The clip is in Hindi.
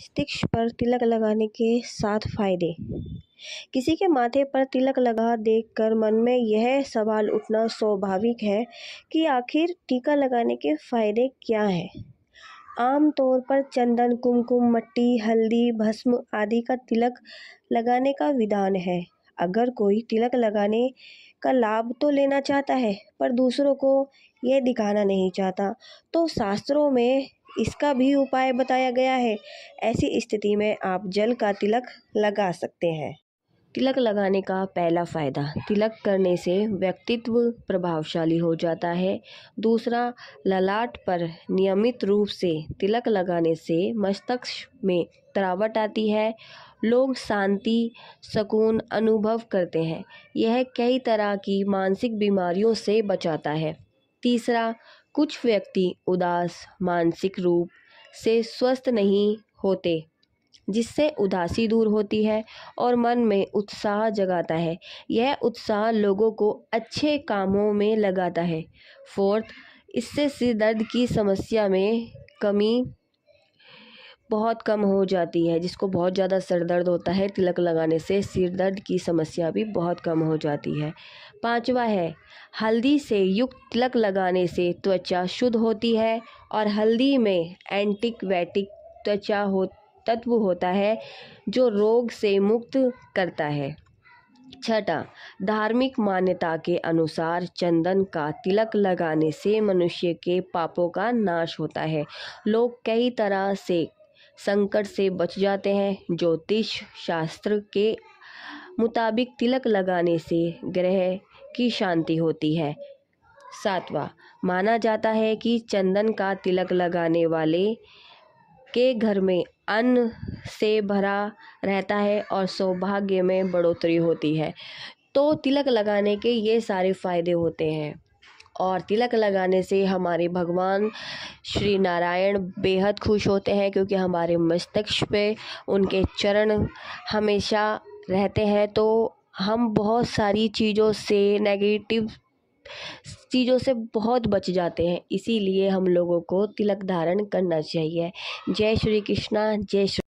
मस्तिष्क पर तिलक लगाने के सात फायदे किसी के माथे पर तिलक लगा देखकर मन में यह सवाल उठना स्वाभाविक है कि आखिर टीका लगाने के फायदे क्या हैं आमतौर पर चंदन कुमकुम मट्टी हल्दी भस्म आदि का तिलक लगाने का विधान है अगर कोई तिलक लगाने का लाभ तो लेना चाहता है पर दूसरों को यह दिखाना नहीं चाहता तो शास्त्रों में इसका भी उपाय बताया गया है ऐसी स्थिति में आप जल का तिलक लगा सकते हैं तिलक लगाने का पहला फ़ायदा तिलक करने से व्यक्तित्व प्रभावशाली हो जाता है दूसरा ललाट पर नियमित रूप से तिलक लगाने से मस्तिष्क में तरावट आती है लोग शांति सुकून अनुभव करते हैं यह कई तरह की मानसिक बीमारियों से बचाता है तीसरा कुछ व्यक्ति उदास मानसिक रूप से स्वस्थ नहीं होते जिससे उदासी दूर होती है और मन में उत्साह जगाता है यह उत्साह लोगों को अच्छे कामों में लगाता है फोर्थ इससे सिर दर्द की समस्या में कमी बहुत कम हो जाती है जिसको बहुत ज़्यादा सर दर्द होता है तिलक लगाने से सिर दर्द की समस्या भी बहुत कम हो जाती है पांचवा है हल्दी से युक्त तिलक लगाने से त्वचा शुद्ध होती है और हल्दी में एंटीक्वेटिक त्वचा हो तत्व होता है जो रोग से मुक्त करता है छठा धार्मिक मान्यता के अनुसार चंदन का तिलक लगाने से मनुष्य के पापों का नाश होता है लोग कई तरह से संकट से बच जाते हैं ज्योतिष शास्त्र के मुताबिक तिलक लगाने से ग्रह की शांति होती है सातवा माना जाता है कि चंदन का तिलक लगाने वाले के घर में अन्न से भरा रहता है और सौभाग्य में बढ़ोतरी होती है तो तिलक लगाने के ये सारे फायदे होते हैं और तिलक लगाने से हमारे भगवान श्री नारायण बेहद खुश होते हैं क्योंकि हमारे मस्तिष्क पे उनके चरण हमेशा रहते हैं तो हम बहुत सारी चीज़ों से नेगेटिव चीज़ों से बहुत बच जाते हैं इसीलिए हम लोगों को तिलक धारण करना चाहिए जय श्री कृष्णा जय श्री